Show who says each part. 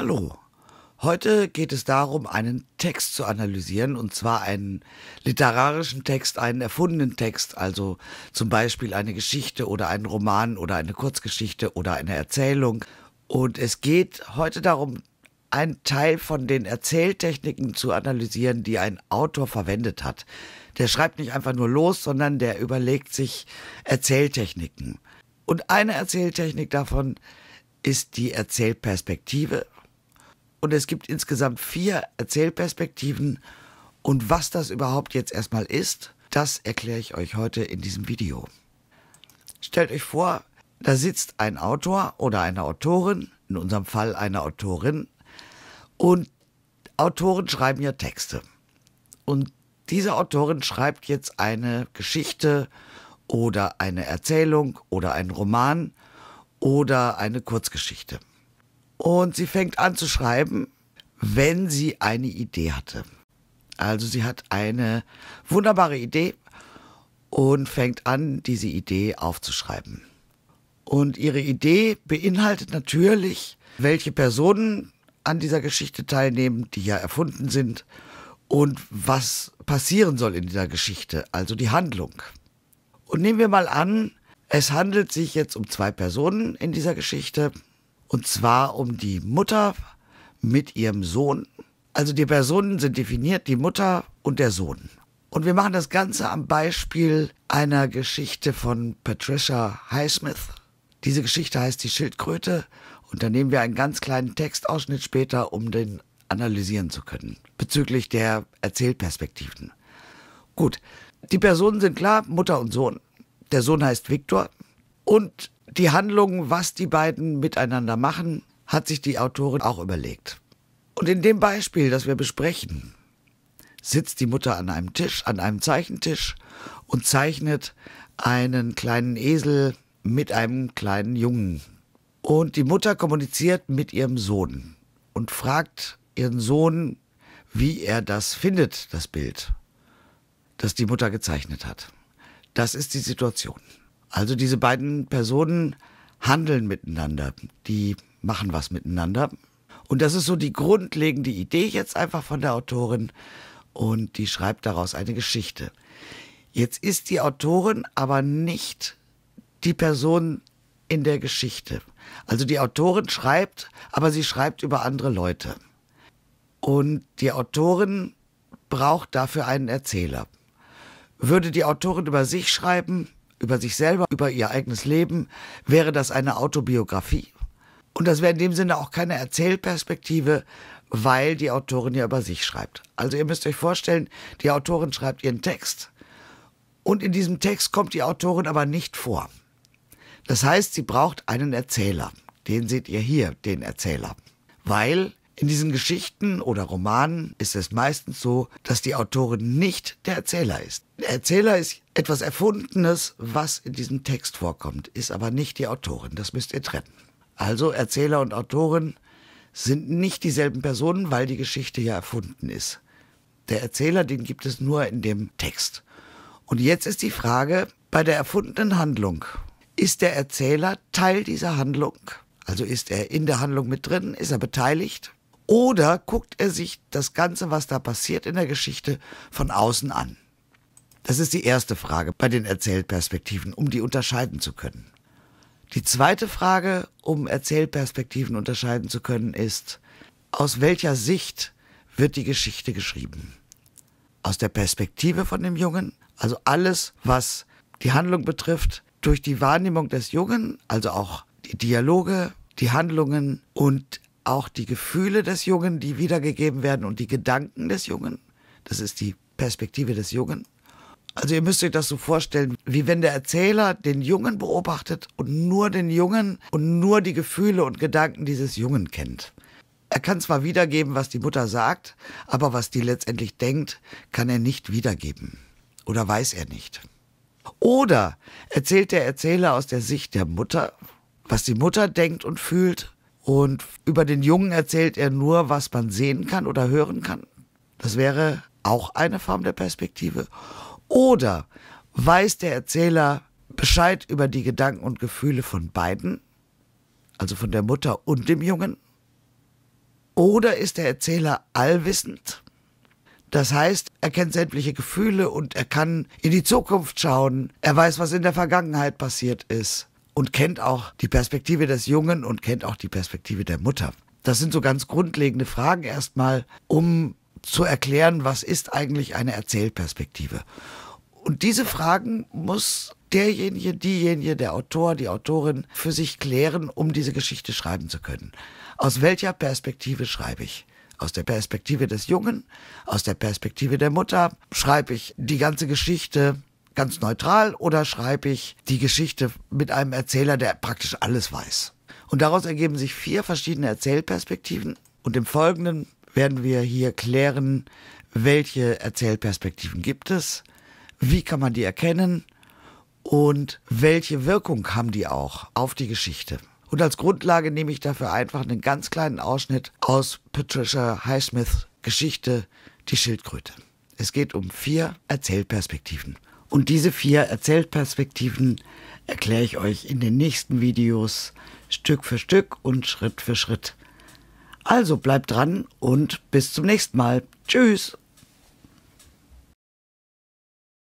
Speaker 1: Hallo. Heute geht es darum, einen Text zu analysieren, und zwar einen literarischen Text, einen erfundenen Text, also zum Beispiel eine Geschichte oder einen Roman oder eine Kurzgeschichte oder eine Erzählung. Und es geht heute darum, einen Teil von den Erzähltechniken zu analysieren, die ein Autor verwendet hat. Der schreibt nicht einfach nur los, sondern der überlegt sich Erzähltechniken. Und eine Erzähltechnik davon ist die Erzählperspektive, und es gibt insgesamt vier Erzählperspektiven. Und was das überhaupt jetzt erstmal ist, das erkläre ich euch heute in diesem Video. Stellt euch vor, da sitzt ein Autor oder eine Autorin, in unserem Fall eine Autorin, und Autoren schreiben ja Texte. Und diese Autorin schreibt jetzt eine Geschichte oder eine Erzählung oder einen Roman oder eine Kurzgeschichte. Und sie fängt an zu schreiben, wenn sie eine Idee hatte. Also sie hat eine wunderbare Idee und fängt an, diese Idee aufzuschreiben. Und ihre Idee beinhaltet natürlich, welche Personen an dieser Geschichte teilnehmen, die ja erfunden sind und was passieren soll in dieser Geschichte, also die Handlung. Und nehmen wir mal an, es handelt sich jetzt um zwei Personen in dieser Geschichte, und zwar um die Mutter mit ihrem Sohn. Also die Personen sind definiert, die Mutter und der Sohn. Und wir machen das Ganze am Beispiel einer Geschichte von Patricia Highsmith. Diese Geschichte heißt Die Schildkröte und da nehmen wir einen ganz kleinen Textausschnitt später, um den analysieren zu können, bezüglich der Erzählperspektiven. Gut, die Personen sind klar, Mutter und Sohn. Der Sohn heißt Viktor, und die Handlung, was die beiden miteinander machen, hat sich die Autorin auch überlegt. Und in dem Beispiel, das wir besprechen, sitzt die Mutter an einem Tisch, an einem Zeichentisch und zeichnet einen kleinen Esel mit einem kleinen Jungen. Und die Mutter kommuniziert mit ihrem Sohn und fragt ihren Sohn, wie er das findet, das Bild, das die Mutter gezeichnet hat. Das ist die Situation. Also diese beiden Personen handeln miteinander, die machen was miteinander. Und das ist so die grundlegende Idee jetzt einfach von der Autorin und die schreibt daraus eine Geschichte. Jetzt ist die Autorin aber nicht die Person in der Geschichte. Also die Autorin schreibt, aber sie schreibt über andere Leute. Und die Autorin braucht dafür einen Erzähler. Würde die Autorin über sich schreiben, über sich selber, über ihr eigenes Leben, wäre das eine Autobiografie. Und das wäre in dem Sinne auch keine Erzählperspektive, weil die Autorin ja über sich schreibt. Also ihr müsst euch vorstellen, die Autorin schreibt ihren Text. Und in diesem Text kommt die Autorin aber nicht vor. Das heißt, sie braucht einen Erzähler. Den seht ihr hier, den Erzähler. Weil in diesen Geschichten oder Romanen ist es meistens so, dass die Autorin nicht der Erzähler ist. Der Erzähler ist etwas Erfundenes, was in diesem Text vorkommt, ist aber nicht die Autorin. Das müsst ihr trennen. Also Erzähler und Autorin sind nicht dieselben Personen, weil die Geschichte ja erfunden ist. Der Erzähler, den gibt es nur in dem Text. Und jetzt ist die Frage, bei der erfundenen Handlung, ist der Erzähler Teil dieser Handlung? Also ist er in der Handlung mit drin? Ist er beteiligt? Oder guckt er sich das Ganze, was da passiert in der Geschichte, von außen an? Das ist die erste Frage bei den Erzählperspektiven, um die unterscheiden zu können. Die zweite Frage, um Erzählperspektiven unterscheiden zu können, ist, aus welcher Sicht wird die Geschichte geschrieben? Aus der Perspektive von dem Jungen, also alles, was die Handlung betrifft, durch die Wahrnehmung des Jungen, also auch die Dialoge, die Handlungen und auch die Gefühle des Jungen, die wiedergegeben werden und die Gedanken des Jungen. Das ist die Perspektive des Jungen. Also ihr müsst euch das so vorstellen, wie wenn der Erzähler den Jungen beobachtet und nur den Jungen und nur die Gefühle und Gedanken dieses Jungen kennt. Er kann zwar wiedergeben, was die Mutter sagt, aber was die letztendlich denkt, kann er nicht wiedergeben. Oder weiß er nicht. Oder erzählt der Erzähler aus der Sicht der Mutter, was die Mutter denkt und fühlt und über den Jungen erzählt er nur, was man sehen kann oder hören kann. Das wäre auch eine Form der Perspektive. Oder weiß der Erzähler Bescheid über die Gedanken und Gefühle von beiden, also von der Mutter und dem Jungen? Oder ist der Erzähler allwissend? Das heißt, er kennt sämtliche Gefühle und er kann in die Zukunft schauen. Er weiß, was in der Vergangenheit passiert ist und kennt auch die Perspektive des Jungen und kennt auch die Perspektive der Mutter. Das sind so ganz grundlegende Fragen erstmal, um zu erklären, was ist eigentlich eine Erzählperspektive. Und diese Fragen muss derjenige, diejenige, der Autor, die Autorin für sich klären, um diese Geschichte schreiben zu können. Aus welcher Perspektive schreibe ich? Aus der Perspektive des Jungen, aus der Perspektive der Mutter schreibe ich die ganze Geschichte ganz neutral oder schreibe ich die Geschichte mit einem Erzähler, der praktisch alles weiß? Und daraus ergeben sich vier verschiedene Erzählperspektiven. Und im Folgenden werden wir hier klären, welche Erzählperspektiven gibt es, wie kann man die erkennen und welche Wirkung haben die auch auf die Geschichte. Und als Grundlage nehme ich dafür einfach einen ganz kleinen Ausschnitt aus Patricia Highsmiths Geschichte Die Schildkröte. Es geht um vier Erzählperspektiven. Und diese vier Erzählperspektiven erkläre ich euch in den nächsten Videos Stück für Stück und Schritt für Schritt. Also bleibt dran und bis zum nächsten Mal. Tschüss!